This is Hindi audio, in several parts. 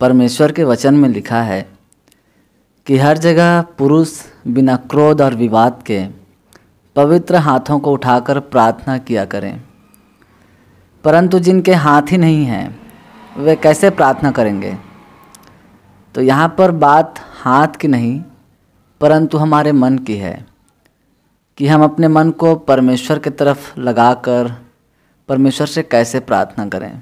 परमेश्वर के वचन में लिखा है कि हर जगह पुरुष बिना क्रोध और विवाद के पवित्र हाथों को उठाकर प्रार्थना किया करें परंतु जिनके हाथ ही नहीं हैं वे कैसे प्रार्थना करेंगे तो यहाँ पर बात हाथ की नहीं परंतु हमारे मन की है कि हम अपने मन को परमेश्वर की तरफ लगाकर परमेश्वर से कैसे प्रार्थना करें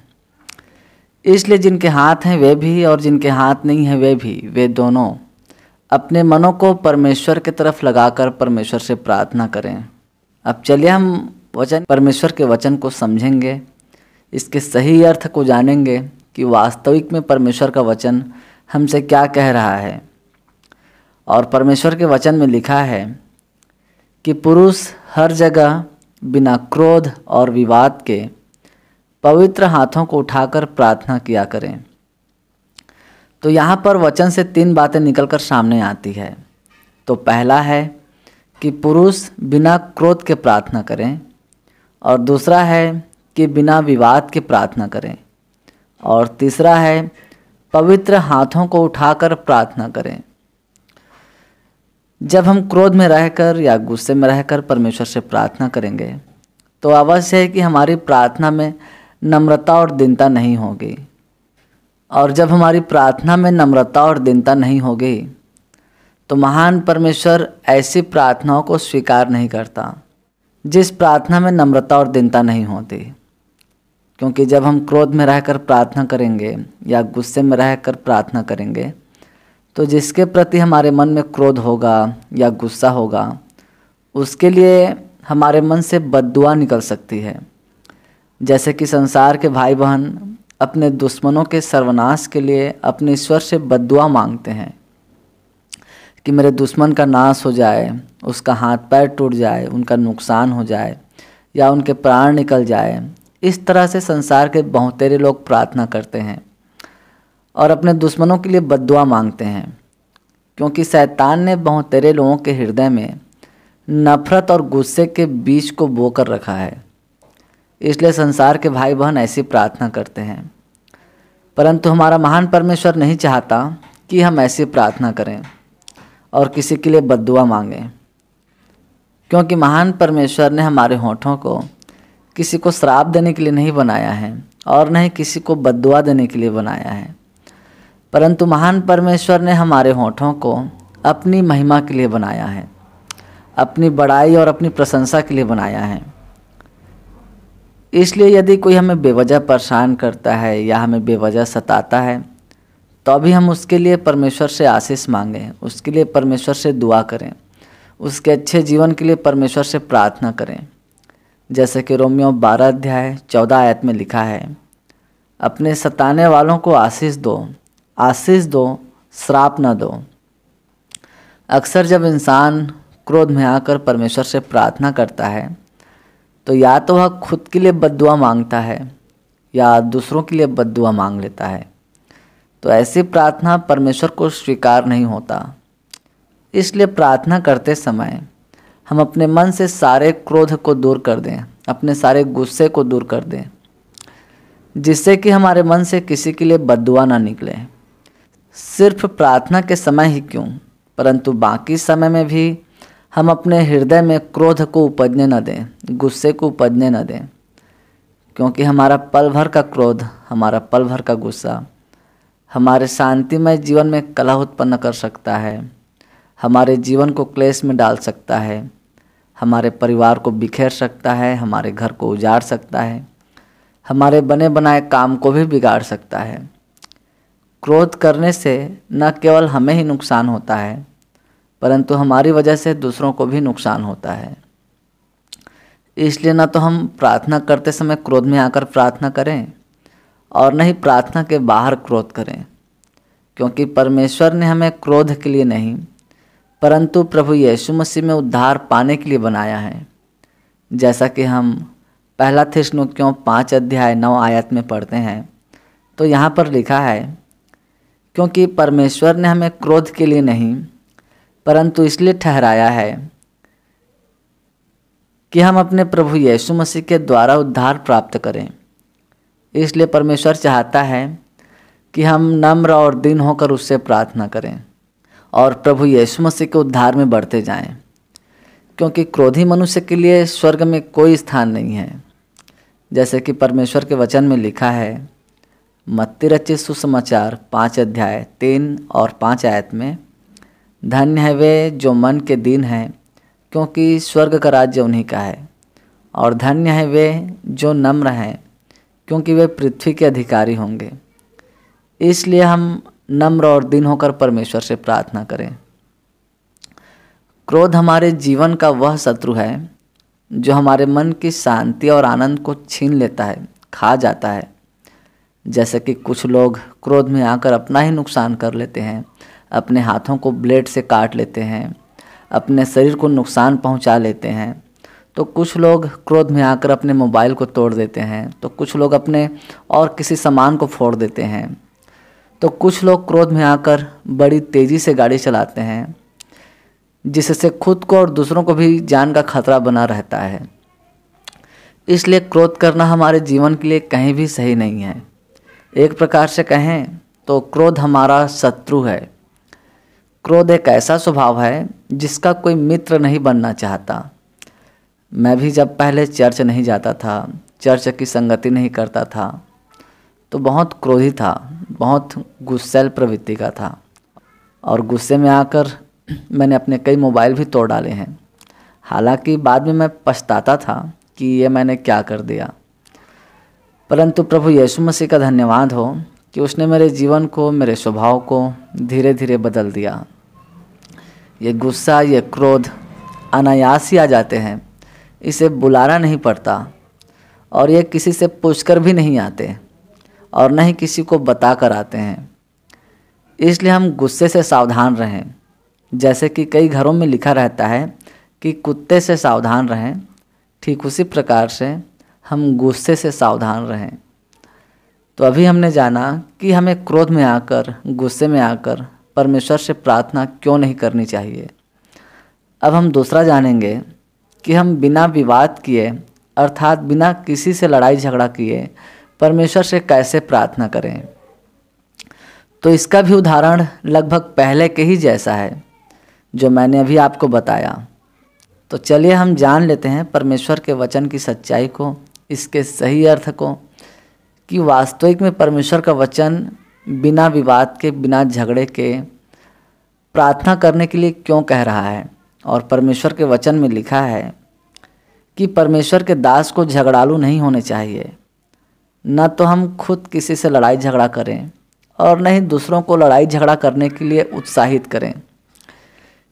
इसलिए जिनके हाथ हैं वे भी और जिनके हाथ नहीं हैं वे भी वे दोनों अपने मनों को परमेश्वर की तरफ लगाकर परमेश्वर से प्रार्थना करें अब चलिए हम वचन परमेश्वर के वचन को समझेंगे इसके सही अर्थ को जानेंगे कि वास्तविक में परमेश्वर का वचन हमसे क्या कह रहा है और परमेश्वर के वचन में लिखा है कि पुरुष हर जगह बिना क्रोध और विवाद के पवित्र हाथों को उठाकर प्रार्थना किया करें तो यहाँ पर वचन से तीन बातें निकलकर सामने आती है तो पहला है कि पुरुष बिना क्रोध के प्रार्थना करें और दूसरा है कि बिना विवाद के प्रार्थना करें और तीसरा है पवित्र हाथों को उठाकर प्रार्थना करें जब हम क्रोध में रहकर या गुस्से में रहकर परमेश्वर से प्रार्थना करेंगे तो अवश्य है कि हमारी प्रार्थना में नम्रता और दिनता नहीं होगी और जब हमारी प्रार्थना में नम्रता और दिनता नहीं होगी तो महान परमेश्वर ऐसी प्रार्थनाओं को स्वीकार नहीं करता जिस प्रार्थना में नम्रता और दिनता नहीं होती क्योंकि जब हम क्रोध में रहकर प्रार्थना करेंगे या गुस्से में रहकर प्रार्थना करेंगे तो जिसके प्रति हमारे मन में क्रोध होगा या गुस्सा होगा उसके लिए हमारे मन से बद निकल सकती है जैसे कि संसार के भाई बहन अपने दुश्मनों के सर्वनाश के लिए अपने ईश्वर से बदुआ मांगते हैं कि मेरे दुश्मन का नाश हो जाए उसका हाथ पैर टूट जाए उनका नुकसान हो जाए या उनके प्राण निकल जाए इस तरह से संसार के बहुतेरे लोग प्रार्थना करते हैं और अपने दुश्मनों के लिए बदुआ मांगते हैं क्योंकि शैतान ने बहुतेरे लोगों के हृदय में नफरत और गुस्से के बीच को बोकर रखा है इसलिए संसार के भाई बहन ऐसी प्रार्थना करते हैं परंतु हमारा महान परमेश्वर नहीं चाहता कि हम ऐसी प्रार्थना करें और किसी के लिए बदुआ मांगें क्योंकि महान परमेश्वर ने हमारे होठों को किसी को श्राप देने के लिए नहीं बनाया है और न ही किसी को बदुआ देने के लिए बनाया है परंतु महान परमेश्वर ने हमारे होठों को अपनी महिमा के लिए बनाया है अपनी बड़ाई और अपनी प्रशंसा के लिए बनाया है इसलिए यदि कोई हमें बेवजह परेशान करता है या हमें बेवजह सताता है तो अभी हम उसके लिए परमेश्वर से आशीष मांगें उसके लिए परमेश्वर से दुआ करें उसके अच्छे जीवन के लिए परमेश्वर से प्रार्थना करें जैसे कि रोमियो बारह अध्याय चौदह आयत में लिखा है अपने सताने वालों को आशीष दो आशीष दो श्राप न दो अक्सर जब इंसान क्रोध में आकर परमेश्वर से प्रार्थना करता है तो या तो वह खुद के लिए बदुआ मांगता है या दूसरों के लिए बदुआ मांग लेता है तो ऐसी प्रार्थना परमेश्वर को स्वीकार नहीं होता इसलिए प्रार्थना करते समय हम अपने मन से सारे क्रोध को दूर कर दें अपने सारे गुस्से को दूर कर दें जिससे कि हमारे मन से किसी के लिए बदुआ ना निकले सिर्फ प्रार्थना के समय ही क्यों परंतु बाकी समय में भी हम अपने हृदय में क्रोध को उपजने न दें गुस्से को उपजने न दें क्योंकि हमारा पल भर का क्रोध हमारा पल भर का गुस्सा हमारे शांतिमय जीवन में कला उत्पन्न कर सकता है हमारे जीवन को क्लेश में डाल सकता है हमारे परिवार को बिखेर सकता है हमारे घर को उजाड़ सकता है हमारे बने बनाए काम को भी बिगाड़ सकता है क्रोध करने से न केवल हमें ही नुकसान होता है परंतु हमारी वजह से दूसरों को भी नुकसान होता है इसलिए ना तो हम प्रार्थना करते समय क्रोध में आकर प्रार्थना करें और न ही प्रार्थना के बाहर क्रोध करें क्योंकि परमेश्वर ने हमें क्रोध के लिए नहीं परंतु प्रभु यीशु मसीह में उद्धार पाने के लिए बनाया है जैसा कि हम पहला थिष्णु क्यों पाँच अध्याय नौ आयत में पढ़ते हैं तो यहाँ पर लिखा है क्योंकि परमेश्वर ने हमें क्रोध के लिए नहीं परंतु इसलिए ठहराया है कि हम अपने प्रभु यीशु मसीह के द्वारा उद्धार प्राप्त करें इसलिए परमेश्वर चाहता है कि हम नम्र और दिन होकर उससे प्रार्थना करें और प्रभु यीशु मसीह के उद्धार में बढ़ते जाएं क्योंकि क्रोधी मनुष्य के लिए स्वर्ग में कोई स्थान नहीं है जैसे कि परमेश्वर के वचन में लिखा है मत्ती रचित सुसमाचार पाँच अध्याय तीन और पाँच आयत में धन्य है वे जो मन के दीन हैं क्योंकि स्वर्ग का राज्य उन्हीं का है और धन्य है वे जो नम्र हैं क्योंकि वे पृथ्वी के अधिकारी होंगे इसलिए हम नम्र और दीन होकर परमेश्वर से प्रार्थना करें क्रोध हमारे जीवन का वह शत्रु है जो हमारे मन की शांति और आनंद को छीन लेता है खा जाता है जैसे कि कुछ लोग क्रोध में आकर अपना ही नुकसान कर लेते हैं अपने हाथों को ब्लेड से काट लेते हैं अपने शरीर को नुकसान पहुंचा लेते हैं तो कुछ लोग क्रोध में आकर अपने मोबाइल को तोड़ देते हैं तो कुछ लोग अपने और किसी सामान को फोड़ देते हैं तो कुछ लोग क्रोध में आकर बड़ी तेज़ी से गाड़ी चलाते हैं जिससे खुद को और दूसरों को भी जान का खतरा बना रहता है इसलिए क्रोध करना हमारे जीवन के लिए कहीं भी सही नहीं है एक प्रकार से कहें तो क्रोध हमारा शत्रु है क्रोध एक ऐसा स्वभाव है जिसका कोई मित्र नहीं बनना चाहता मैं भी जब पहले चर्च नहीं जाता था चर्च की संगति नहीं करता था तो बहुत क्रोधी था बहुत गुस्सेल प्रवृत्ति का था और गुस्से में आकर मैंने अपने कई मोबाइल भी तोड़ डाले हैं हालांकि बाद में मैं पछताता था कि ये मैंने क्या कर दिया परंतु प्रभु यीशु मसीह का धन्यवाद हो कि उसने मेरे जीवन को मेरे स्वभाव को धीरे धीरे बदल दिया ये गुस्सा ये क्रोध अनायास ही आ जाते हैं इसे बुलाना नहीं पड़ता और ये किसी से पूछकर भी नहीं आते और न ही किसी को बता कर आते हैं इसलिए हम गुस्से से सावधान रहें जैसे कि कई घरों में लिखा रहता है कि कुत्ते से सावधान रहें ठीक उसी प्रकार से हम गुस्से से सावधान रहें तो अभी हमने जाना कि हमें क्रोध में आकर गुस्से में आकर परमेश्वर से प्रार्थना क्यों नहीं करनी चाहिए अब हम दूसरा जानेंगे कि हम बिना विवाद किए अर्थात बिना किसी से लड़ाई झगड़ा किए परमेश्वर से कैसे प्रार्थना करें तो इसका भी उदाहरण लगभग पहले के ही जैसा है जो मैंने अभी आपको बताया तो चलिए हम जान लेते हैं परमेश्वर के वचन की सच्चाई को इसके सही अर्थ को कि वास्तविक में परमेश्वर का वचन बिना विवाद के बिना झगड़े के प्रार्थना करने के लिए क्यों कह रहा है और परमेश्वर के वचन में लिखा है कि परमेश्वर के दास को झगड़ालू नहीं होने चाहिए न तो हम खुद किसी से लड़ाई झगड़ा करें और न ही दूसरों को लड़ाई झगड़ा करने के लिए उत्साहित करें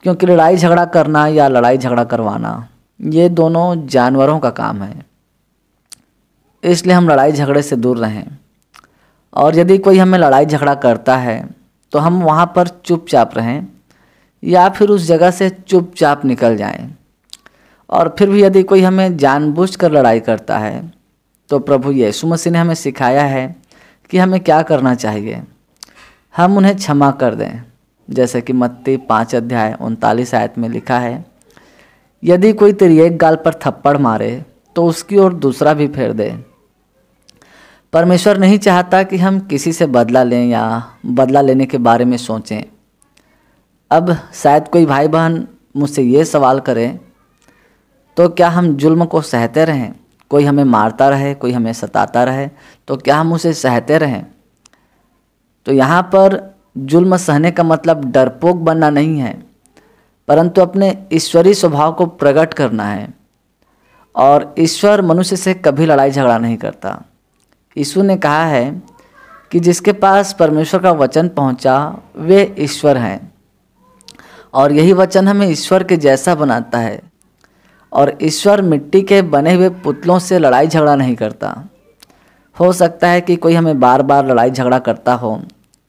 क्योंकि लड़ाई झगड़ा करना या लड़ाई झगड़ा करवाना ये दोनों जानवरों का काम है इसलिए हम लड़ाई झगड़े से दूर रहें और यदि कोई हमें लड़ाई झगड़ा करता है तो हम वहाँ पर चुपचाप रहें या फिर उस जगह से चुपचाप निकल जाएं और फिर भी यदि कोई हमें जानबूझकर लड़ाई करता है तो प्रभु यीशु मसीह ने हमें सिखाया है कि हमें क्या करना चाहिए हम उन्हें क्षमा कर दें जैसे कि मत्ती पाँच अध्याय उनतालीस आयत में लिखा है यदि कोई तेरी एक गाल पर थप्पड़ मारे तो उसकी ओर दूसरा भी फेर दे परमेश्वर नहीं चाहता कि हम किसी से बदला लें या बदला लेने के बारे में सोचें अब शायद कोई भाई बहन मुझसे ये सवाल करें तो क्या हम जुल्म को सहते रहें कोई हमें मारता रहे कोई हमें सताता रहे तो क्या हम उसे सहते रहें तो यहाँ पर जुल्म सहने का मतलब डरपोक बनना नहीं है परंतु अपने ईश्वरीय स्वभाव को प्रकट करना है और ईश्वर मनुष्य से कभी लड़ाई झगड़ा नहीं करता यीशु ने कहा है कि जिसके पास परमेश्वर का वचन पहुंचा वे ईश्वर हैं और यही वचन हमें ईश्वर के जैसा बनाता है और ईश्वर मिट्टी के बने हुए पुतलों से लड़ाई झगड़ा नहीं करता हो सकता है कि कोई हमें बार बार लड़ाई झगड़ा करता हो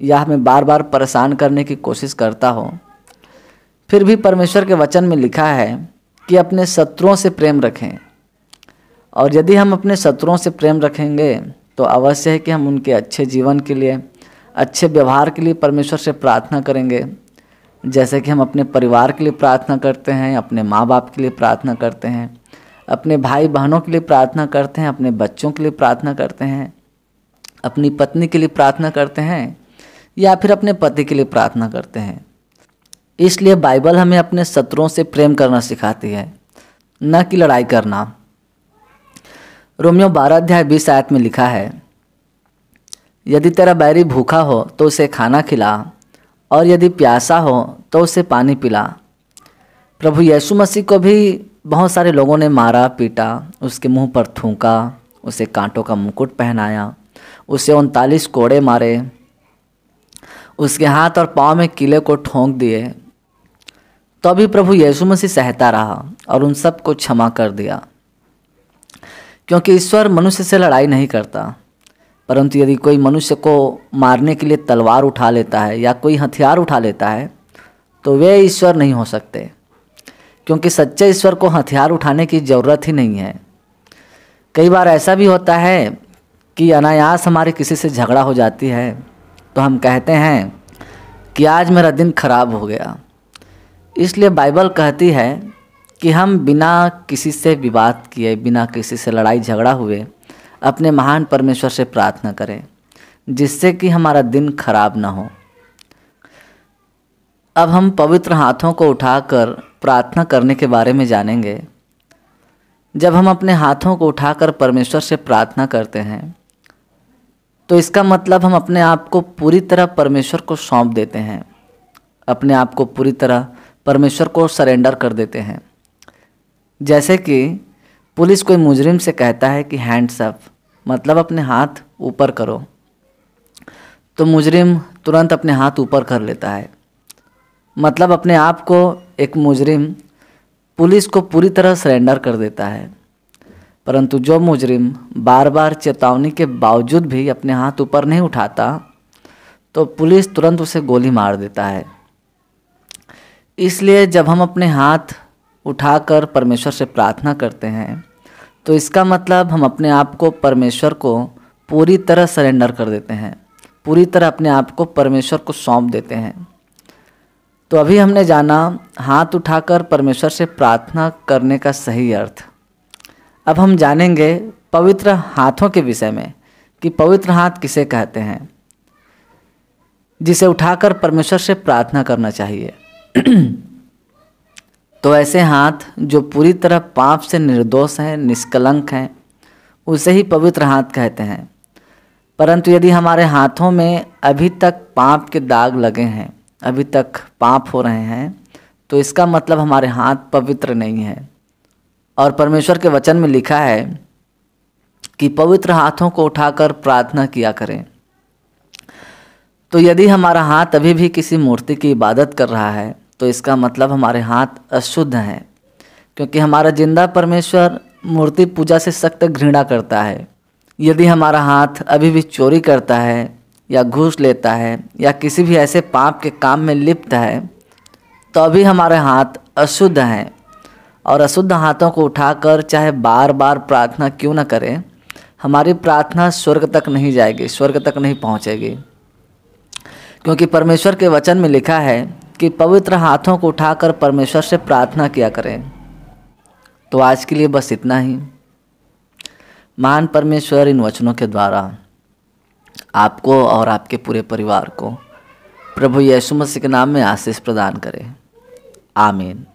या हमें बार बार परेशान करने की कोशिश करता हो फिर भी परमेश्वर के वचन में लिखा है कि अपने शत्रुओं से प्रेम रखें और यदि हम अपने शत्रुओं से प्रेम रखेंगे तो अवश्य है कि हम उनके अच्छे जीवन के लिए अच्छे व्यवहार के लिए परमेश्वर से प्रार्थना करेंगे जैसे कि हम अपने परिवार के लिए प्रार्थना करते हैं अपने माँ बाप के लिए प्रार्थना करते हैं अपने भाई बहनों के लिए प्रार्थना करते हैं अपने बच्चों के लिए प्रार्थना करते हैं अपनी पत्नी के लिए प्रार्थना करते हैं या फिर अपने पति के लिए प्रार्थना करते हैं इसलिए बाइबल हमें अपने शत्रुओं से प्रेम करना सिखाती है न कि लड़ाई करना रोमियो बारह अध्याय बीस आयत में लिखा है यदि तेरा बैरी भूखा हो तो उसे खाना खिला और यदि प्यासा हो तो उसे पानी पिला प्रभु यीशु मसीह को भी बहुत सारे लोगों ने मारा पीटा उसके मुंह पर थूका उसे कांटों का मुकुट पहनाया उसे उनतालीस कोड़े मारे उसके हाथ और पाँव में किले को ठोंक दिए तो भी प्रभु यीशु मसीह सहता रहा और उन सबको क्षमा कर दिया क्योंकि ईश्वर मनुष्य से लड़ाई नहीं करता परंतु यदि कोई मनुष्य को मारने के लिए तलवार उठा लेता है या कोई हथियार उठा लेता है तो वे ईश्वर नहीं हो सकते क्योंकि सच्चे ईश्वर को हथियार उठाने की ज़रूरत ही नहीं है कई बार ऐसा भी होता है कि अनायास हमारे किसी से झगड़ा हो जाती है तो हम कहते हैं कि आज मेरा दिन खराब हो गया इसलिए बाइबल कहती है कि हम बिना किसी से विवाद किए बिना किसी से लड़ाई झगड़ा हुए अपने महान परमेश्वर से प्रार्थना करें जिससे कि हमारा दिन खराब ना हो अब हम पवित्र हाथों को उठाकर प्रार्थना करने के बारे में जानेंगे जब हम अपने हाथों को उठाकर परमेश्वर से प्रार्थना करते हैं तो इसका मतलब हम अपने आप को पूरी तरह परमेश्वर को सौंप देते हैं अपने आप को पूरी तरह परमेश्वर को सरेंडर कर देते हैं जैसे कि पुलिस कोई मुजरिम से कहता है कि हैंड्स अप मतलब अपने हाथ ऊपर करो तो मुजरिम तुरंत अपने हाथ ऊपर कर लेता है मतलब अपने आप को एक मुजरिम पुलिस को पूरी तरह सरेंडर कर देता है परंतु जो मुजरिम बार बार चेतावनी के बावजूद भी अपने हाथ ऊपर नहीं उठाता तो पुलिस तुरंत उसे गोली मार देता है इसलिए जब हम अपने हाथ उठाकर परमेश्वर से प्रार्थना करते हैं तो इसका मतलब हम अपने आप को परमेश्वर को पूरी तरह सरेंडर कर देते हैं पूरी तरह अपने आप को परमेश्वर को सौंप देते हैं तो अभी हमने जाना हाथ उठाकर परमेश्वर से प्रार्थना करने का सही अर्थ अब हम जानेंगे पवित्र हाथों के विषय में कि पवित्र हाथ किसे कहते हैं जिसे उठाकर परमेश्वर से प्रार्थना करना चाहिए तो ऐसे हाथ जो पूरी तरह पाप से निर्दोष हैं निष्कलंक हैं उसे ही पवित्र हाथ कहते हैं परंतु यदि हमारे हाथों में अभी तक पाप के दाग लगे हैं अभी तक पाप हो रहे हैं तो इसका मतलब हमारे हाथ पवित्र नहीं है और परमेश्वर के वचन में लिखा है कि पवित्र हाथों को उठाकर प्रार्थना किया करें तो यदि हमारा हाथ अभी भी किसी मूर्ति की इबादत कर रहा है तो इसका मतलब हमारे हाथ अशुद्ध हैं क्योंकि हमारा जिंदा परमेश्वर मूर्ति पूजा से सख्त घृणा करता है यदि हमारा हाथ अभी भी चोरी करता है या घूस लेता है या किसी भी ऐसे पाप के काम में लिप्त है तो अभी हमारे हाथ अशुद्ध हैं और अशुद्ध हाथों को उठाकर चाहे बार बार प्रार्थना क्यों ना करें हमारी प्रार्थना स्वर्ग तक नहीं जाएगी स्वर्ग तक नहीं पहुंचेगी क्योंकि परमेश्वर के वचन में लिखा है कि पवित्र हाथों को उठाकर परमेश्वर से प्रार्थना किया करें तो आज के लिए बस इतना ही महान परमेश्वर इन वचनों के द्वारा आपको और आपके पूरे परिवार को प्रभु यीशु मसीह के नाम में आशीष प्रदान करें आमीन